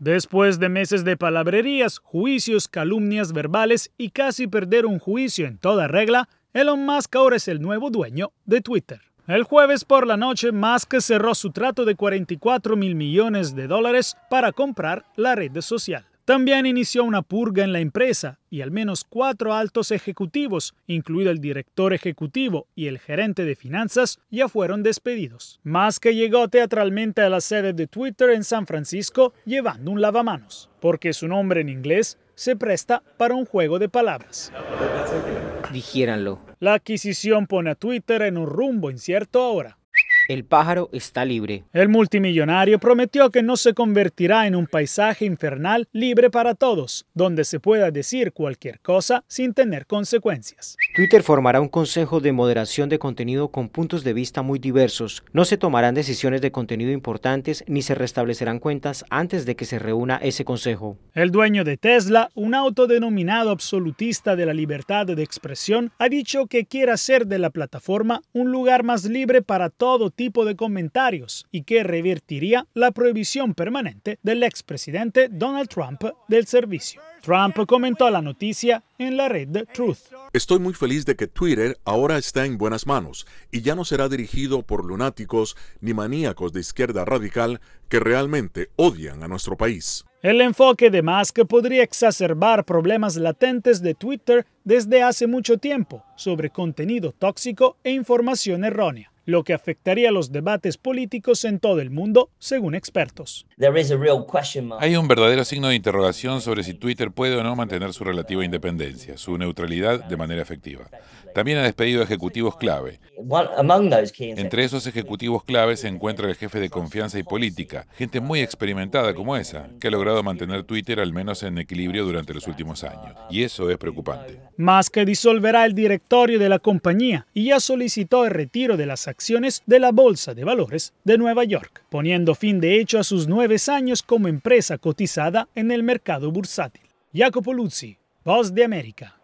Después de meses de palabrerías, juicios, calumnias verbales y casi perder un juicio en toda regla, Elon Musk ahora es el nuevo dueño de Twitter. El jueves por la noche, Musk cerró su trato de 44 mil millones de dólares para comprar la red social. También inició una purga en la empresa y al menos cuatro altos ejecutivos, incluido el director ejecutivo y el gerente de finanzas, ya fueron despedidos. Más que llegó teatralmente a la sede de Twitter en San Francisco llevando un lavamanos, porque su nombre en inglés se presta para un juego de palabras. Dijéranlo. La adquisición pone a Twitter en un rumbo incierto ahora, el pájaro está libre. El multimillonario prometió que no se convertirá en un paisaje infernal libre para todos, donde se pueda decir cualquier cosa sin tener consecuencias. Twitter formará un consejo de moderación de contenido con puntos de vista muy diversos. No se tomarán decisiones de contenido importantes ni se restablecerán cuentas antes de que se reúna ese consejo. El dueño de Tesla, un autodenominado absolutista de la libertad de expresión, ha dicho que quiere hacer de la plataforma un lugar más libre para todo tipo de comentarios y que revertiría la prohibición permanente del expresidente Donald Trump del servicio. Trump comentó la noticia en la red Truth. Estoy muy feliz de que Twitter ahora está en buenas manos y ya no será dirigido por lunáticos ni maníacos de izquierda radical que realmente odian a nuestro país. El enfoque de Musk podría exacerbar problemas latentes de Twitter desde hace mucho tiempo sobre contenido tóxico e información errónea lo que afectaría los debates políticos en todo el mundo, según expertos. Hay un verdadero signo de interrogación sobre si Twitter puede o no mantener su relativa independencia, su neutralidad de manera efectiva. También ha despedido ejecutivos clave. Entre esos ejecutivos clave se encuentra el jefe de confianza y política, gente muy experimentada como esa, que ha logrado mantener Twitter al menos en equilibrio durante los últimos años. Y eso es preocupante. Más que disolverá el directorio de la compañía y ya solicitó el retiro de las acciones de la Bolsa de Valores de Nueva York, poniendo fin de hecho a sus nueve años como empresa cotizada en el mercado bursátil. Jacopo Luzzi, Voz de América.